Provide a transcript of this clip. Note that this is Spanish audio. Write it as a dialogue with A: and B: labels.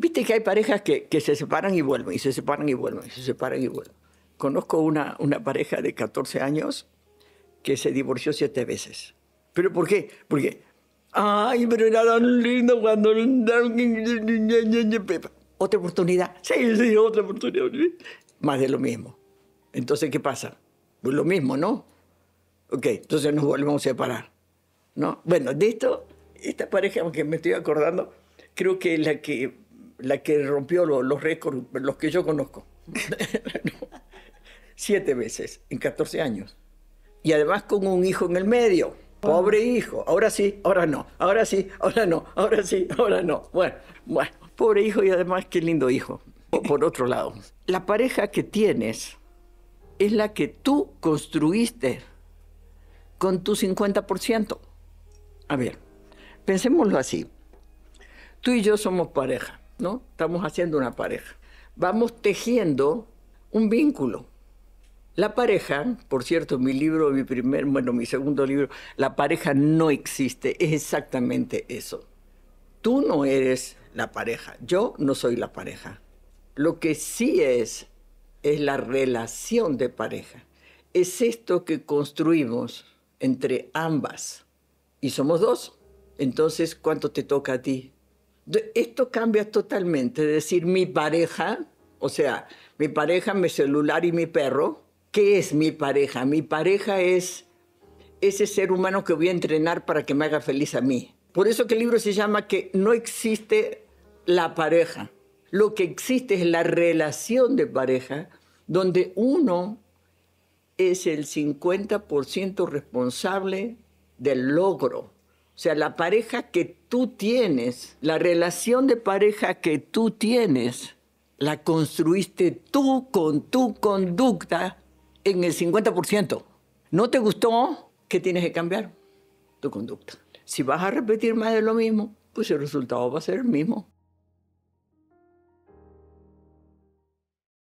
A: Viste que hay parejas que, que, se separan y vuelven, y se separan y vuelven, y se separan y vuelven. Conozco una, una pareja de 14 años que se divorció siete veces. ¿Pero por qué? Porque, ay, pero era tan lindo cuando... Otra oportunidad, sí, sí, otra oportunidad. Más de lo mismo. Entonces, ¿qué pasa? Pues lo mismo, ¿no? Ok, entonces nos volvemos a separar. ¿no? Bueno, de esto, esta pareja que me estoy acordando, creo que la que la que rompió los, récords, los que yo conozco. Siete veces en 14 años. Y además con un hijo en el medio. Pobre hijo, ahora sí, ahora no, ahora sí, ahora no, ahora sí, ahora no. Bueno, bueno, pobre hijo y además qué lindo hijo. Por otro lado, la pareja que tienes es la que tú construiste con tu 50%. A ver, pensémoslo así. Tú y yo somos pareja. ¿no? Estamos haciendo una pareja. Vamos tejiendo un vínculo. La pareja, por cierto, mi libro, mi primer, bueno, mi segundo libro, La pareja no existe, es exactamente eso. Tú no eres la pareja, yo no soy la pareja. Lo que sí es, es la relación de pareja. Es esto que construimos entre ambas. Y somos dos. Entonces, ¿cuánto te toca a ti? Esto cambia totalmente, es decir, mi pareja, o sea, mi pareja, mi celular y mi perro, ¿qué es mi pareja? Mi pareja es ese ser humano que voy a entrenar para que me haga feliz a mí. Por eso que el libro se llama que no existe la pareja. Lo que existe es la relación de pareja donde uno es el 50% responsable del logro o sea, la pareja que tú tienes, la relación de pareja que tú tienes, la construiste tú con tu conducta en el 50%. ¿No te gustó? ¿Qué tienes que cambiar? Tu conducta. Si vas a repetir más de lo mismo, pues el resultado va a ser el mismo.